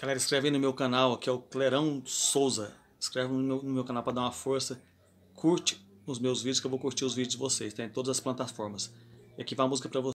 Galera, escreve aí no meu canal, que é o Clerão Souza. Escreve no meu, no meu canal para dar uma força. Curte os meus vídeos, que eu vou curtir os vídeos de vocês. Tá em todas as plataformas. E aqui vai a música para vocês.